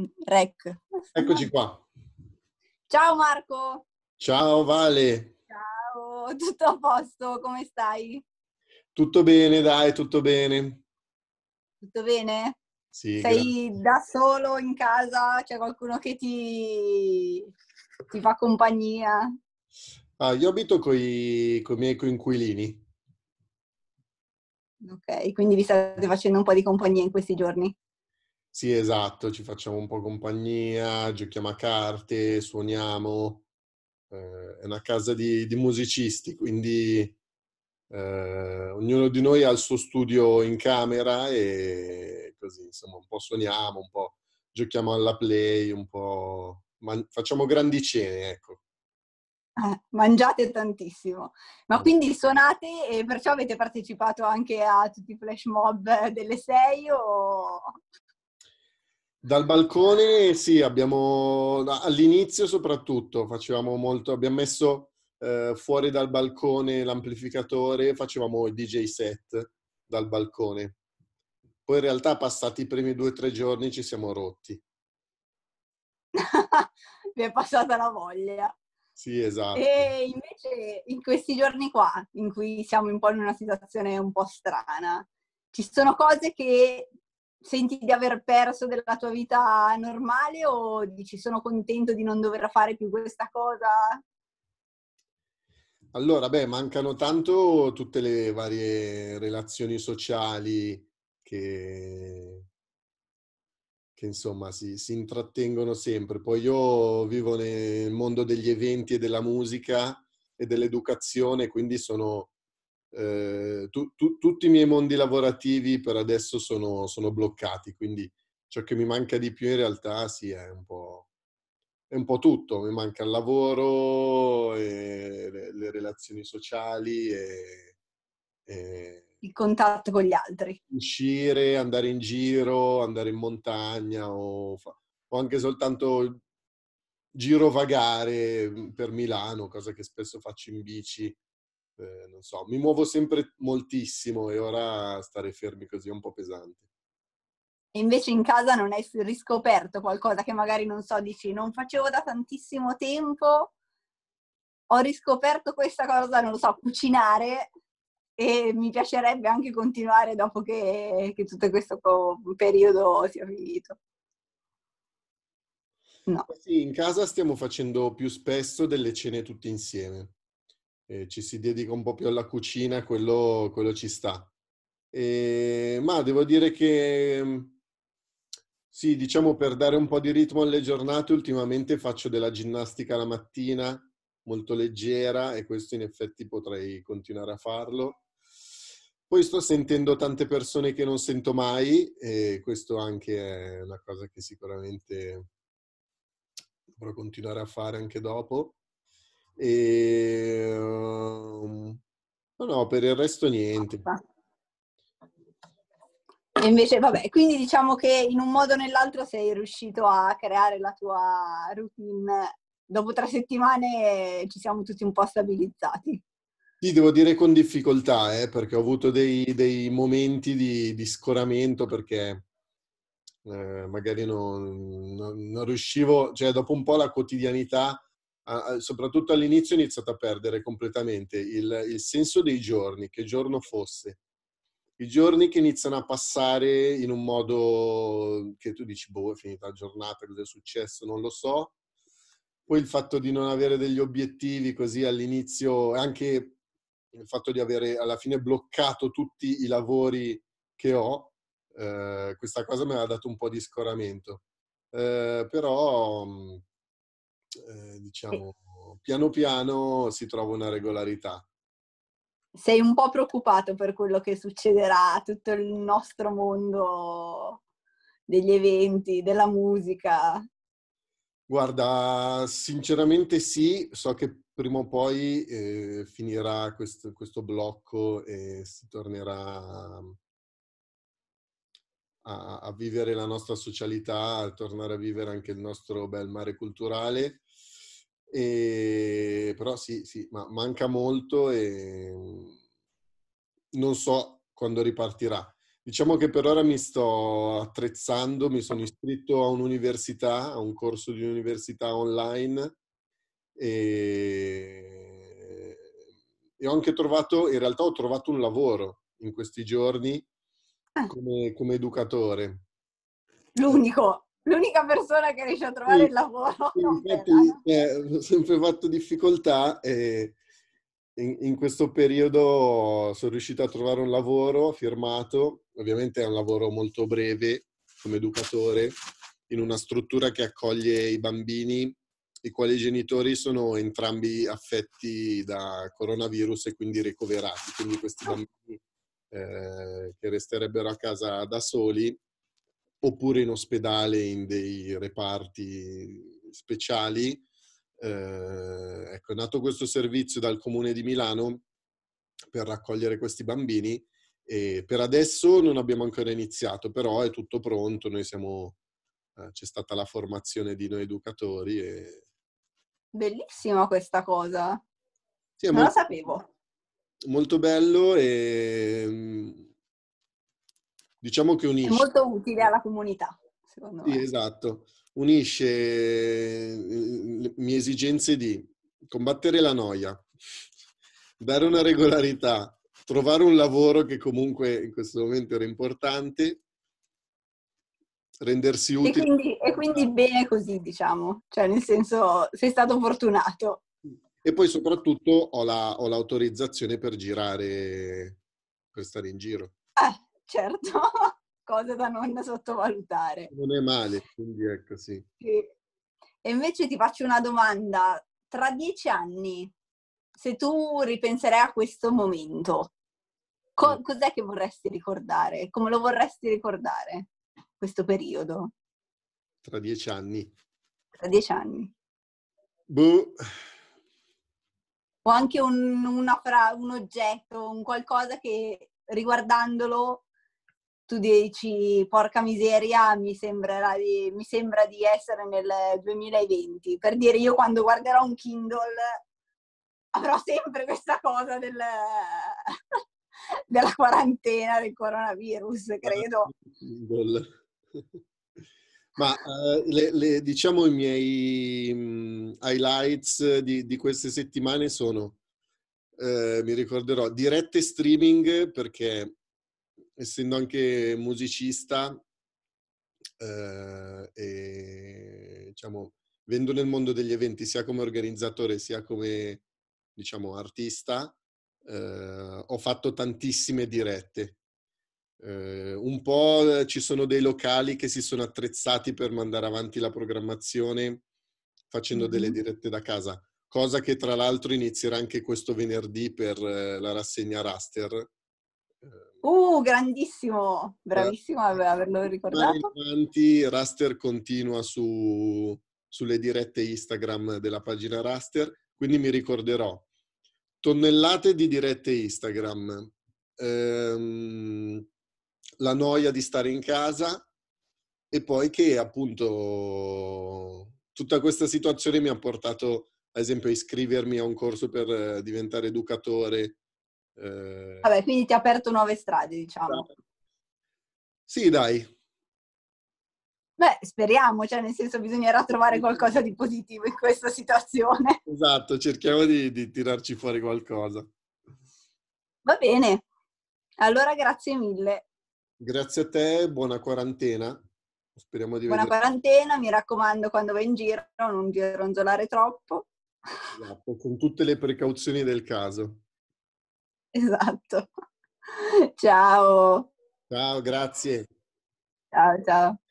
Mm, rec. Eccoci qua. Ciao Marco. Ciao Vale. Ciao, tutto a posto, come stai? Tutto bene, dai, tutto bene. Tutto bene? Sì. Sei grazie. da solo in casa? C'è qualcuno che ti, ti fa compagnia? Ah, io abito con i miei coinquilini. Ok, quindi vi state facendo un po' di compagnia in questi giorni? Sì, esatto, ci facciamo un po' compagnia, giochiamo a carte, suoniamo. Eh, è una casa di, di musicisti, quindi eh, ognuno di noi ha il suo studio in camera e così, insomma, un po' suoniamo, un po' giochiamo alla play, un po' man- facciamo grandi cene, ecco. Ah, mangiate tantissimo, ma quindi suonate e perciò avete partecipato anche a tutti i flash mob delle 6 o... Dal balcone sì, abbiamo all'inizio soprattutto facevamo molto, abbiamo messo eh, fuori dal balcone l'amplificatore, facevamo il DJ set dal balcone. Poi in realtà passati i primi due o tre giorni ci siamo rotti. Mi è passata la voglia. Sì, esatto. E invece in questi giorni qua, in cui siamo un po' in una situazione un po' strana, ci sono cose che senti di aver perso della tua vita normale o dici sono contento di non dover fare più questa cosa? Allora, beh, mancano tanto tutte le varie relazioni sociali che, che insomma si, si, intrattengono sempre. Poi io vivo nel mondo degli eventi e della musica e dell'educazione, quindi sono Ehm, tu, tu, tutti i miei mondi lavorativi per adesso sono, sono, bloccati, quindi ciò che mi manca di più in realtà sì, è un po', è un po tutto, mi manca il lavoro, le, le, relazioni sociali, e, e il contatto con gli altri. Uscire, andare in giro, andare in montagna o, o anche soltanto girovagare mm, per Milano, cosa che spesso faccio in bici eh, non so, mi muovo sempre moltissimo e ora stare fermi così è un po' pesante. E invece in casa non hai riscoperto qualcosa che magari non so, dici non facevo da tantissimo tempo, ho riscoperto questa cosa, non lo so, cucinare e mi piacerebbe anche continuare dopo che, che tutto questo periodo sia finito. No. Eh sì, in casa stiamo facendo più spesso delle cene tutti insieme eh, ci si dedica un po' più alla cucina, quello, quello ci sta. E, ma devo dire che mhmm, sì, diciamo per dare un po' di ritmo alle giornate, ultimamente faccio della ginnastica la mattina, molto leggera, e questo in effetti potrei continuare a farlo. Poi sto sentendo tante persone che non sento mai e questo anche è una cosa che sicuramente dovrò continuare a fare anche dopo. E, um, no, no, per il resto niente. E invece, vabbè, quindi diciamo che in un modo o nell'altro sei riuscito a creare la tua routine. Dopo tre settimane ci siamo tutti un po' stabilizzati. Sì, devo dire con difficoltà, eh, perché ho avuto dei, dei momenti di, di, scoramento perché eh, magari non, non, non riuscivo, cioè dopo un po' la quotidianità soprattutto all'inizio ho iniziato a perdere completamente il, il senso dei giorni, che giorno fosse. I giorni che iniziano a passare in un modo che tu dici, boh, è finita la giornata, cosa è successo, non lo so. Poi il fatto di non avere degli obiettivi così all'inizio, anche il fatto di avere alla fine bloccato tutti i lavori che ho, eh, questa cosa mi ha dato un po' di scoramento. Eh, però eh, diciamo, piano piano si trova una regolarità. Sei un po' preoccupato per quello che succederà a tutto il nostro mondo degli eventi, della musica? Guarda, sinceramente sì, so che prima o poi eh, finirà questo, questo, blocco e si tornerà mm, a, a, vivere la nostra socialità, a tornare a vivere anche il nostro bel mare culturale. E, però sì, sì, ma manca molto e non so quando ripartirà. Diciamo che per ora mi sto attrezzando, mi sono iscritto a un'università, a un corso di università online e, e ho anche trovato, in realtà ho trovato un lavoro in questi giorni ah. come, come educatore. L'unico l'unica persona che riesce a trovare sì, il lavoro. Infatti eh, ho sempre fatto difficoltà e in, in, questo periodo sono riuscito a trovare un lavoro firmato, ovviamente è un lavoro molto breve come educatore in una struttura che accoglie i bambini i quali i genitori sono entrambi affetti da coronavirus e quindi ricoverati, quindi questi ah. bambini eh, che resterebbero a casa da soli oppure in ospedale in dei reparti speciali. Eh, ecco, è nato questo servizio dal comune di Milano per raccogliere questi bambini e per adesso non abbiamo ancora iniziato, però è tutto pronto, noi siamo, eh, c'è stata la formazione di noi educatori. E... Bellissima questa cosa, sì, non molto, la sapevo. Molto bello e diciamo che unisce... È molto utile alla comunità, secondo me. esatto. Unisce eh, le mie esigenze di combattere la noia, dare una regolarità, trovare un lavoro che comunque in questo momento era importante, rendersi utile. E quindi, e quindi bene così, diciamo. Cioè, nel senso, sei stato fortunato. E poi soprattutto ho, la, ho l'autorizzazione per girare, per stare in giro. Eh, certo cose da non sottovalutare. Non è male, quindi è così. Ecco, sì. E invece ti faccio una domanda, tra dieci anni, se tu ripenserai a questo momento, co- mm. cos'è che vorresti ricordare? Come lo vorresti ricordare, questo periodo? Tra dieci anni. Tra dieci anni. Boh. O anche un, fra- un oggetto, un qualcosa che riguardandolo tu dici porca miseria, mi, di, mi, sembra di essere nel 2020. Per dire, io quando guarderò un Kindle avrò sempre questa cosa del, della quarantena, del coronavirus, credo. Ma eh, le, le, diciamo i miei mh, mm, highlights di, di, queste settimane sono, eh, mi ricorderò, dirette streaming perché essendo anche musicista eh, e diciamo, vendo nel mondo degli eventi sia come organizzatore sia come diciamo, artista, eh, ho fatto tantissime dirette. Eh, un po' ci sono dei locali che si sono attrezzati per mandare avanti la programmazione facendo delle mm-hmm. dirette da casa, cosa che tra l'altro inizierà anche questo venerdì per eh, la rassegna Raster. Eh, Uh, grandissimo! Bravissimo ad averlo ricordato. Avanti, Raster continua su, sulle dirette Instagram della pagina Raster, quindi mi ricorderò. Tonnellate di dirette Instagram, ehm, la noia di stare in casa e poi che appunto tutta questa situazione mi ha portato, ad esempio, a iscrivermi a un corso per eh, diventare educatore eh... Vabbè, quindi ti ha aperto nuove strade, diciamo. Esatto. Sì, dai. Beh, speriamo, cioè nel senso bisognerà trovare qualcosa di positivo in questa situazione. Esatto, cerchiamo di, di tirarci fuori qualcosa. Va bene, allora grazie mille. Grazie a te, buona quarantena. Speriamo di Buona vedere. quarantena, mi raccomando, quando vai in giro non gironzolare troppo. Esatto, con tutte le precauzioni del caso. Esatto. Ciao. Ciao, grazie. Ciao, ciao.